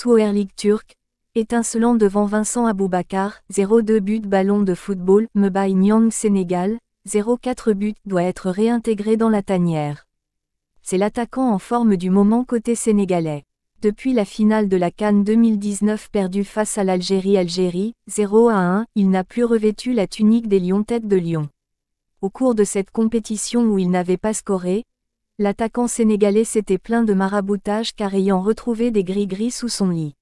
sous League étincelant devant Vincent Aboubakar, 0-2 buts ballon de football, Mbaye Nyang Sénégal, 0-4 buts doit être réintégré dans la tanière. C'est l'attaquant en forme du moment côté sénégalais. Depuis la finale de la Cannes 2019 perdue face à l'Algérie Algérie, 0 à 1, il n'a plus revêtu la tunique des Lions tête de Lyon. Au cours de cette compétition où il n'avait pas scoré, L'attaquant sénégalais s'était plein de maraboutage car ayant retrouvé des gris-gris sous son lit.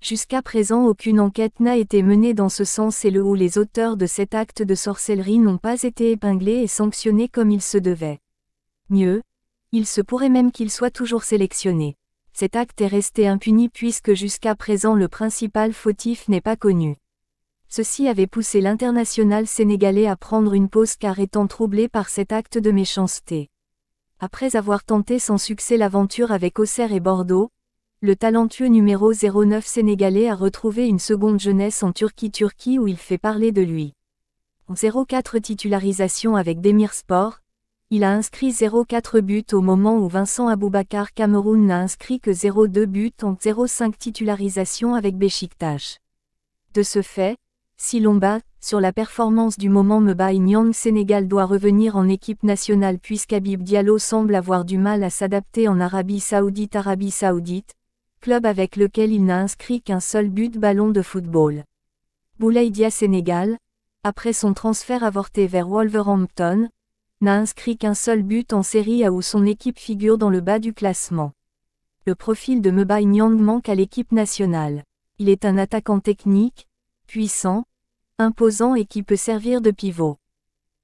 Jusqu'à présent aucune enquête n'a été menée dans ce sens et le ou les auteurs de cet acte de sorcellerie n'ont pas été épinglés et sanctionnés comme il se devait. Mieux, il se pourrait même qu'il soit toujours sélectionné. Cet acte est resté impuni puisque jusqu'à présent le principal fautif n'est pas connu. Ceci avait poussé l'international sénégalais à prendre une pause car étant troublé par cet acte de méchanceté. Après avoir tenté sans succès l'aventure avec Auxerre et Bordeaux, le talentueux numéro 09 sénégalais a retrouvé une seconde jeunesse en Turquie-Turquie où il fait parler de lui. En 04 titularisation avec Demir Sport, il a inscrit 0,4 buts au moment où Vincent Aboubakar Cameroun n'a inscrit que 0,2 buts en 0,5 titularisation avec Beşiktaş. De ce fait, si l'on bat, sur la performance du moment Meba Nyang Sénégal doit revenir en équipe nationale puisqu'Abib Diallo semble avoir du mal à s'adapter en Arabie Saoudite Arabie Saoudite, club avec lequel il n'a inscrit qu'un seul but ballon de football. Boulaïdia Sénégal, après son transfert avorté vers Wolverhampton, n'a inscrit qu'un seul but en série A où son équipe figure dans le bas du classement. Le profil de Mbaye Nyang manque à l'équipe nationale. Il est un attaquant technique, puissant, imposant et qui peut servir de pivot.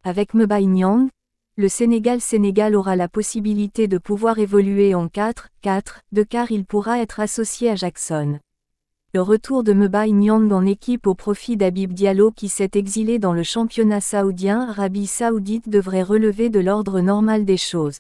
Avec Nyang, le Sénégal-Sénégal aura la possibilité de pouvoir évoluer en 4-4, de car il pourra être associé à Jackson. Le retour de Mbaye Nyang en équipe au profit d'Abib Diallo qui s'est exilé dans le championnat saoudien Arabie saoudite devrait relever de l'ordre normal des choses.